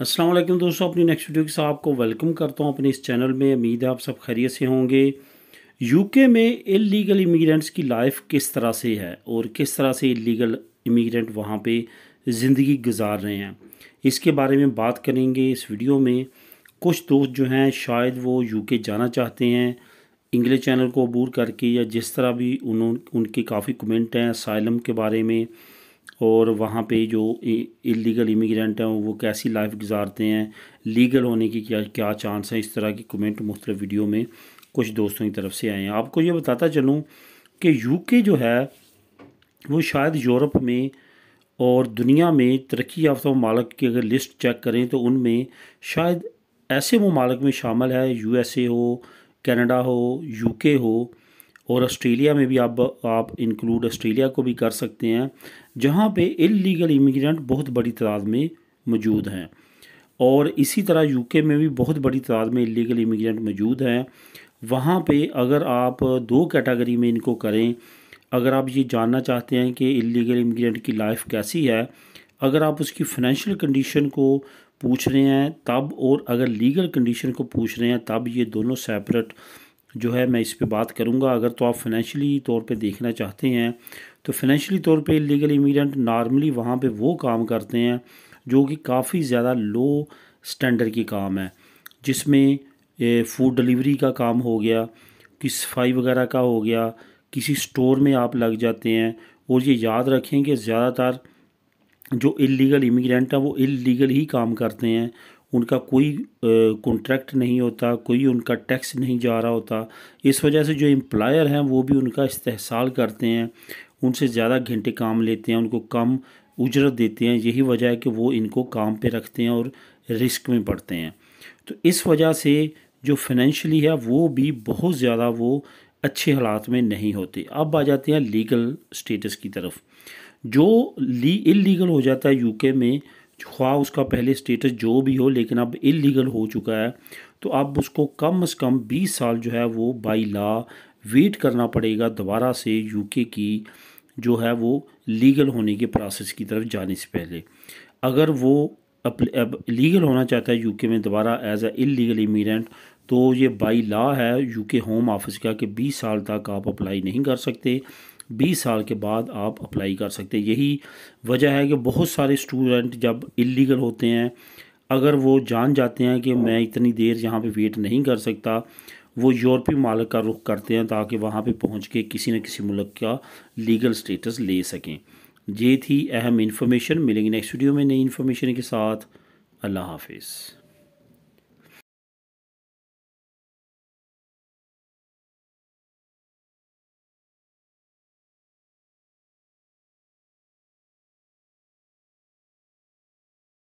असलम दोस्तों अपनी next video के साथ आपको वेलकम करता हूं अपने इस चैनल में उम्मीद है आप सब खैरियत से होंगे यूके में इलीगल इमिग्रेंट्स की लाइफ किस तरह से है और किस तरह से इलीगल इमिग्रेंट वहां पे ज़िंदगी गुजार रहे हैं इसके बारे में बात करेंगे इस वीडियो में कुछ दोस्त जो हैं शायद वो यूके जाना चाहते हैं इंग्लिश चैनल को अबूर करके या जिस तरह भी उन्होंने उनके काफ़ी कमेंट हैं साइलम के बारे में और वहाँ पे जो इलीगल इमिग्रेंट हैं वो कैसी लाइफ गुजारते हैं लीगल होने की क्या क्या चांस है इस तरह की कमेंट मुख्तु वीडियो में कुछ दोस्तों की तरफ से आए हैं आपको ये बताता चलूँ कि यूके जो है वो शायद यूरोप में और दुनिया में तरक्की याफ्ता ममालक की अगर लिस्ट चेक करें तो उनमें शायद ऐसे ममालक में शामिल है ए हो कनाडा हो के हो और ऑस्ट्रेलिया में भी आप आप इंक्लूड ऑस्ट्रेलिया को भी कर सकते हैं जहाँ पे इलीगल इमिग्रेंट बहुत बड़ी तादाद में मौजूद हैं और इसी तरह यूके में भी बहुत बड़ी तादाद में इलीगल इमिग्रेंट मौजूद हैं वहाँ पे अगर आप दो कैटेगरी में इनको करें अगर आप ये जानना चाहते हैं कि इलीगल इमिग्रेंट की लाइफ कैसी है अगर आप उसकी फाइनेंशियल कंडीशन को पूछ रहे हैं तब और अगर लीगल कंडीशन को पूछ रहे हैं तब ये दोनों सेपरेट जो है मैं इस पर बात करूँगा अगर तो आप फिनेंशली तौर पर देखना चाहते हैं तो फिनेंशली तौर पर लीगल इमीडेंट नॉर्मली वहाँ पर वो काम करते हैं जो कि काफ़ी ज़्यादा लो स्टैंडर्ड की काम है जिसमें फूड डिलीवरी का काम हो गया कि सफाई वगैरह का हो गया किसी स्टोर में आप लग जाते हैं और ये याद रखें कि ज़्यादातर जो इलीगल इमिग्रेंट हैं वो इलीगल ही काम करते हैं उनका कोई कॉन्ट्रैक्ट नहीं होता कोई उनका टैक्स नहीं जा रहा होता इस वजह से जो एम्प्लॉयर हैं वो भी उनका इस्तेसाल करते हैं उनसे ज़्यादा घंटे काम लेते हैं उनको कम उजरत देते हैं यही वजह है कि वो इनको काम पे रखते हैं और रिस्क में पड़ते हैं तो इस वजह से जो फाइनेंशली है वो भी बहुत ज़्यादा वो अच्छे हालात में नहीं होते अब आ जाते हैं लीगल स्टेटस की तरफ जो ली इलीगल हो जाता है यूके में ख्वा उसका पहले स्टेटस जो भी हो लेकिन अब इलीगल हो चुका है तो अब उसको कम से कम 20 साल जो है वो बाई लॉ वेट करना पड़ेगा दोबारा से यूके की जो है वो लीगल होने के प्रोसेस की तरफ जाने से पहले अगर वो अब लीगल होना चाहता है यूके में दोबारा एज ए इलीगल इमीडेंट तो ये बाई लॉ है यूके होम ऑफिस का कि 20 साल तक आप अप्लाई नहीं कर सकते बीस साल के बाद आप अप्लाई कर सकते हैं यही वजह है कि बहुत सारे स्टूडेंट जब इलीगल होते हैं अगर वो जान जाते हैं कि मैं इतनी देर यहाँ पे वेट नहीं कर सकता वो यूरोपी मालिक का रुख करते हैं ताकि वहाँ पे पहुँच के किसी न किसी मुल्क का लीगल स्टेटस ले सकें ये थी अहम इन्फॉर्मेशन मिलेंगी नेक्स्ट वीडियो में नई इन्फॉर्मेशन के साथ अल्लाह हाफिज़